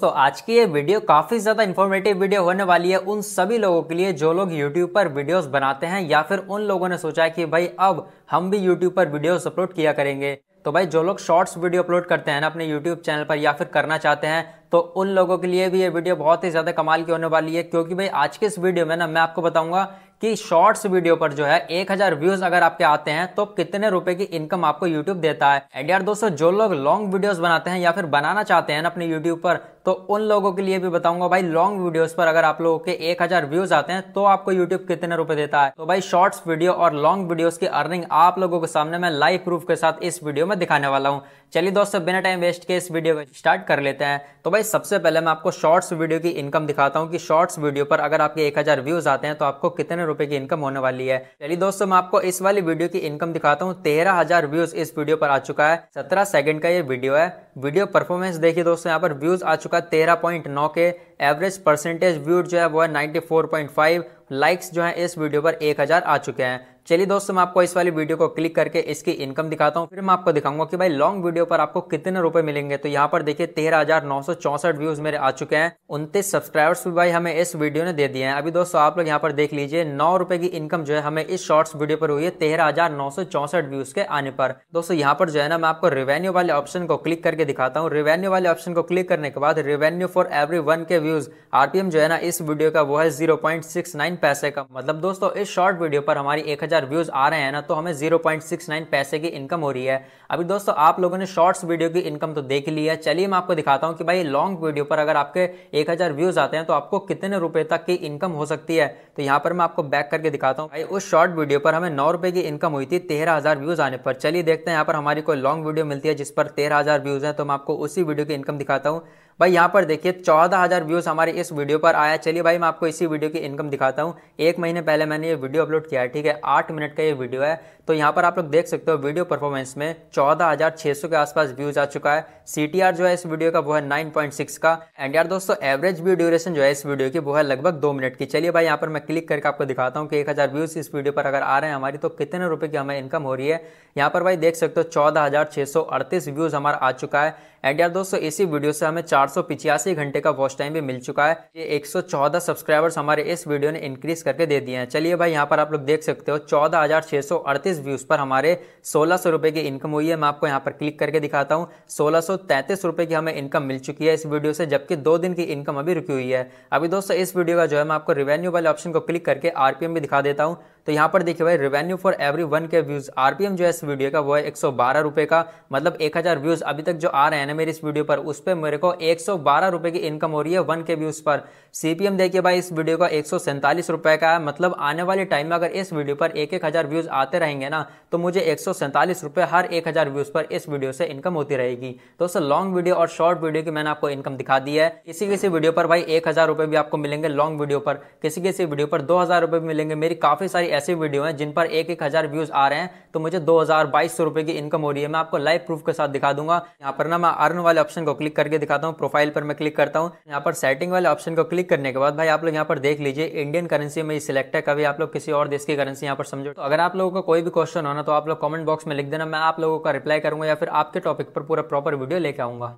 तो so, आज की ये वीडियो काफ़ी ज़्यादा इन्फॉर्मेटिव वीडियो होने वाली है उन सभी लोगों के लिए जो लोग यूट्यूब पर वीडियोस बनाते हैं या फिर उन लोगों ने सोचा है कि भाई अब हम भी यूट्यूब पर वीडियोस अपलोड किया करेंगे तो भाई जो लोग शॉर्ट्स वीडियो अपलोड करते हैं ना अपने यूट्यूब चैनल पर या फिर करना चाहते हैं तो उन लोगों के लिए भी ये वीडियो बहुत ही ज़्यादा कमाल की होने वाली है क्योंकि भाई आज के इस वीडियो में ना मैं आपको बताऊंगा कि शॉर्ट्स वीडियो पर जो है 1000 व्यूज अगर आपके आते हैं तो कितने रुपए की इनकम आपको यूट्यूब देता है एंड यार दोस्तों जो लोग लॉन्ग वीडियोस बनाते हैं या फिर बनाना चाहते हैं ना अपने यूट्यूब पर तो उन लोगों के लिए भी बताऊंगा भाई लॉन्ग वीडियोस पर अगर आप लोगों के 1000 व्यूज आते हैं तो आपको यूट्यूब कितने रुपए देता है तो भाई शॉर्ट्स वीडियो और लॉन्ग वीडियोस की अर्निंग आप लोगों के सामने मैं लाइव प्रूफ के साथ इस वीडियो में दिखाने वाला हूँ चलिए दोस्तों बिना टाइम वेस्ट के इस वीडियो को स्टार्ट कर लेते हैं तो भाई सबसे पहले मैं आपको शॉर्ट्स वीडियो की इनकम दिखाता हूँ कि शॉर्ट्स वीडियो पर अगर आपके एक व्यूज आते हैं तो आपको कितने रुपए की इनकम होने वाली है चलिए दोस्तों मैं आपको इस वाली वीडियो की इनकम दिखाता हूँ तेरह व्यूज इस वीडियो पर आ चुका है सत्रह सेकंड का ये वीडियो है वीडियो परफॉर्मेंस देखिए दोस्तों यहाँ पर व्यूज आ चुका चुका तेरह पॉइंट नौ के एवरेज परसेंटेज व्यूड जो है वो है 94.5 लाइक्स जो है इस वीडियो पर 1000 आ चुके हैं चलिए दोस्तों मैं आपको इस वाली वीडियो को क्लिक करके इसकी इनकम दिखाता हूँ फिर मैं आपको दिखाऊंगा कि भाई लॉन्ग वीडियो पर आपको कितने रुपए मिलेंगे तो यहाँ पर देखिए तेरह हजार नौ सौ चौसठ व्यूज मेरे आ चुके हैं उनतीस सब्सक्राइबर्स भी भाई हमें इस वीडियो ने दे दिए हैं अभी दोस्तों आप लोग यहाँ पर देख लीजिए नौ रुपए की इनकम जो है हमें इस शॉर्ट्स वीडियो पर हुई है तेरह हजार नौ सौ चौसठ व्यूज के आने पर दोस्तों यहाँ पर जो है ना मैं आपको रेवेन्यू वाले ऑप्शन को क्लिक करके दिखाता हूँ रेवेन्यू वाले ऑप्शन को क्लिक करने के बाद revenue for every one K views are जो है ना इस वीडियो का वो है 0.69 पैसे का मतलब दोस्तों इस शॉर्ट वीडियो पर हमारी 1000 व्यूज़ आ रहे हैं ना तो हमें 0.69 पैसे की इनकम हो रही है अभी दोस्तों आप लोगों ने शॉर्ट्स वीडियो की इनकम तो देख ली है चलिए मैं आपको दिखाता हूँ कि भाई लॉन्ग वीडियो पर अगर आपके एक व्यूज़ आते हैं तो आपको कितने रुपये तक की इनकम हो सकती है तो यहाँ पर मैं आपको बैक करके दिखाता हूँ भाई उस शॉर्ट वीडियो पर हमें नौ की इनकम हुई थी तेरह व्यूज़ आने पर चलिए देखते हैं यहाँ पर हमारी कोई लॉन्ग वीडियो मिलती है जिस पर तेरह व्यूज़ हैं तो मैं आपको उसी वीडियो की इनकम दिखाता हूँ भाई यहाँ पर देखिए चौदह हज़ार व्यूज़ हमारे इस वीडियो पर आया चलिए भाई मैं आपको इसी वीडियो की इनकम दिखाता हूँ एक महीने पहले मैंने ये वीडियो अपलोड किया है ठीक है आठ मिनट का ये वीडियो है तो यहाँ पर आप लोग देख सकते हो वीडियो परफॉर्मेंस में चौदह हज़ार छः सौ के आसपास व्यूज़ आ चुका है सी जो है इस वीडियो का वो है नाइन पॉइंट सिक्स का एंड यार दोस्तों एवरेज व्यू ड्यूरेशन जो है इस वीडियो की वो है लगभग दो मिनट की चलिए भाई यहाँ पर मैं क्लिक करके आपको दिखाता हूँ कि एक हज़ार व्यूज़ इस वीडियो पर अगर आ रहे हैं हमारी तो कितने रुपये की हमें इनकम हो रही है यहाँ पर भाई देख सकते हो चौदह व्यूज़ हमारा आ चुका है एंड यार दोस्तों इसी वीडियो से हमें चार चार घंटे का वॉच टाइम भी मिल चुका है ये 114 सब्सक्राइबर्स हमारे इस वीडियो ने इंक्रीज करके दे दिए हैं चलिए भाई यहाँ पर आप लोग देख सकते हो चौदह व्यूज पर हमारे सोलह सौ की इनकम हुई है मैं आपको यहाँ पर क्लिक करके दिखाता हूँ सोलह सौ की हमें इनकम मिल चुकी है इस वीडियो से जबकि दो दिन की इनकम अभी रुकी हुई है अभी दोस्तों इस वीडियो का जो है मैं आपको रिवेन्यू वाले ऑप्शन को क्लिक करके आरपीएम भी दिखा देता हूँ तो यहाँ पर देखिए भाई revenue for every one K views RPM जो है इस वीडियो का वो है एक रुपए का मतलब एक व्यूज़ अभी तक जो आ रहे हैं ना मेरे इस वीडियो पर उस पर मेरे को एक सौ की इनकम हो रही है वन के व्यूज़ पर सीपीएम देखिए भाई इस वीडियो का एक रुपए का है मतलब आने वाले टाइम में अगर इस वीडियो पर एक एक हज़ार व्यूज़ आते रहेंगे ना तो मुझे एक रुपए हर एक हज़ार व्यूज़ पर इस वीडियो से इनकम होती रहेगी दोस्तों लॉन्ग वीडियो और शॉर्ट वीडियो की मैंने आपको इनकम दिखा दी है किसी किसी वीडियो पर भाई एक हज़ार भी आपको मिलेंगे लॉन्ग वीडियो पर किसी किसी वीडियो पर दो हज़ार भी मिलेंगे मेरी काफ़ी सारी ऐसे वीडियो हैं जिन पर एक एक हज़ार व्यूज़ आ रहे हैं तो मुझे दो हज़ार बाईस सौ रुपए की इनकम हो रही है मैं आपको लाइव प्रूफ के साथ दिखा दूंगा यहाँ पर ना मैं अर्न वाले ऑप्शन को क्लिक करके दिखाता हूँ प्रोफाइल पर मैं क्लिक करता हूँ यहाँ पर सेटिंग वाले ऑप्शन को क्लिक करने के बाद भाई आप लोग यहाँ पर देख लीजिए इंडियन करेंसी में सिलेक्ट है कभी आप लोग किसी और देश की करेंसी यहाँ पर समझो तो अगर आप लोगों का को कोई भी क्वेश्चन होना तो आप लोग कॉमेंट बॉक्स में लिख देना मैं आप लोगों का रिप्लाई करूंगा या फिर आपके टॉपिक पर पूरा प्रॉपर वीडियो लेके आऊंगा